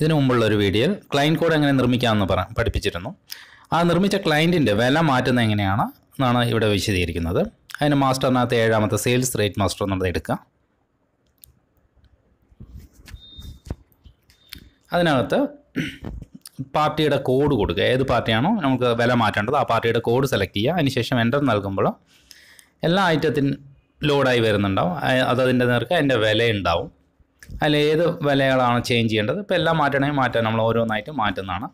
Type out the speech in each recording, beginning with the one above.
ഇതിനു മുമ്പുള്ള ഒരു വീഡിയോയിൽ ക്ലയൻറ്റ് കോഡ് എങ്ങനെ നിർമ്മിക്കാമെന്ന് പറ പഠിപ്പിച്ചിരുന്നു ആ നിർമ്മിച്ച ക്ലയൻറ്റിൻ്റെ വില മാറ്റുന്നത് എങ്ങനെയാണ് എന്നാണ് ഇവിടെ വിശദീകരിക്കുന്നത് അതിന് മാസ്റ്ററിനകത്ത് ഏഴാമത്തെ സെയിൽസ് റേറ്റ് മാസ്റ്റർ എന്നുള്ളത് എടുക്കുക അതിനകത്ത് പാർട്ടിയുടെ കോഡ് കൊടുക്കുക ഏത് പാർട്ടിയാണോ നമുക്ക് വില മാറ്റേണ്ടത് ആ പാർട്ടിയുടെ കോഡ് സെലക്ട് ചെയ്യുക അതിനുശേഷം എൻ്റർ നൽകുമ്പോൾ എല്ലാ ഐറ്റത്തിനും ലോഡായി വരുന്നുണ്ടാവും അത് നേർക്ക് അതിൻ്റെ വില ഉണ്ടാവും അതിൽ ഏത് വിലകളാണ് ചേഞ്ച് ചെയ്യേണ്ടത് ഇപ്പോൾ എല്ലാം മാറ്റണമെങ്കിൽ മാറ്റാം നമ്മൾ ഓരോന്നായിട്ട് മാറ്റുന്നതാണ്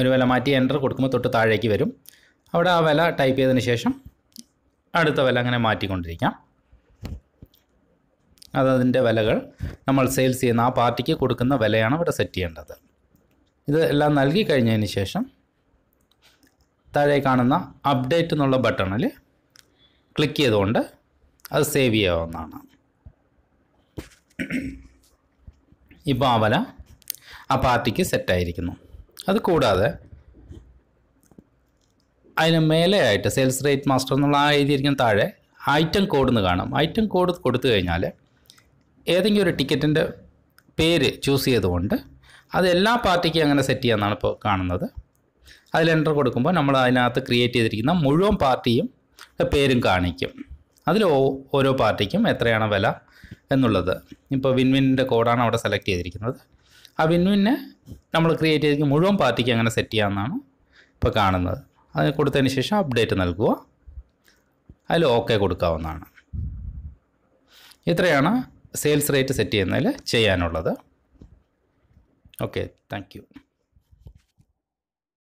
ഒരു വില മാറ്റി എൻ്റർ കൊടുക്കുമ്പോൾ തൊട്ട് താഴേക്ക് വരും അവിടെ ആ വില ടൈപ്പ് ചെയ്തതിന് ശേഷം അടുത്ത വില അങ്ങനെ മാറ്റിക്കൊണ്ടിരിക്കാം അതതിൻ്റെ വിലകൾ നമ്മൾ സെയിൽസ് ചെയ്യുന്ന ആ പാർട്ടിക്ക് കൊടുക്കുന്ന വിലയാണ് ഇവിടെ സെറ്റ് ചെയ്യേണ്ടത് ഇത് എല്ലാം നൽകി കഴിഞ്ഞതിന് ശേഷം താഴെ കാണുന്ന അപ്ഡേറ്റ് എന്നുള്ള ബട്ടണിൽ ക്ലിക്ക് ചെയ്തുകൊണ്ട് അത് സേവ് ചെയ്യാവുന്നതാണ് ഇപ്പോൾ ആ വല ആ പാർട്ടിക്ക് സെറ്റായിരിക്കുന്നു അത് കൂടാതെ അതിന് മേലെയായിട്ട് സെയിൽസ് റേറ്റ് മാസ്റ്റർ എന്നുള്ള ആ എഴുതിയിരിക്കുന്ന താഴെ ഐറ്റം കോഡ് എന്ന് കാണാം ഐറ്റം കോഡ് കൊടുത്തു കഴിഞ്ഞാൽ ഏതെങ്കിലും ഒരു ടിക്കറ്റിൻ്റെ പേര് ചൂസ് ചെയ്തുകൊണ്ട് അത് എല്ലാ പാർട്ടിക്കും അങ്ങനെ സെറ്റ് ചെയ്യാമെന്നാണ് ഇപ്പോൾ കാണുന്നത് അതിൽ എൻ്റർ കൊടുക്കുമ്പോൾ നമ്മൾ അതിനകത്ത് ക്രിയേറ്റ് ചെയ്തിരിക്കുന്ന മുഴുവൻ പാർട്ടിയും പേരും കാണിക്കും അതിൽ ഓരോ പാർട്ടിക്കും എത്രയാണ് വില എന്നുള്ളത് ഇപ്പോൾ വിൻവിൻ്റെ കോഡാണ് അവിടെ സെലക്ട് ചെയ്തിരിക്കുന്നത് ആ വിൻ നമ്മൾ ക്രിയേറ്റ് ചെയ്തിരിക്കുന്ന മുഴുവൻ പാർട്ടിക്ക് അങ്ങനെ സെറ്റ് ചെയ്യാമെന്നാണ് ഇപ്പോൾ കാണുന്നത് അത് കൊടുത്തതിന് ശേഷം അപ്ഡേറ്റ് നൽകുക അതിൽ ഓക്കെ കൊടുക്കാവുന്നതാണ് ഇത്രയാണ് സെയിൽസ് റേറ്റ് സെറ്റ് ചെയ്യുന്നതിൽ ചെയ്യാനുള്ളത് ഓക്കെ താങ്ക്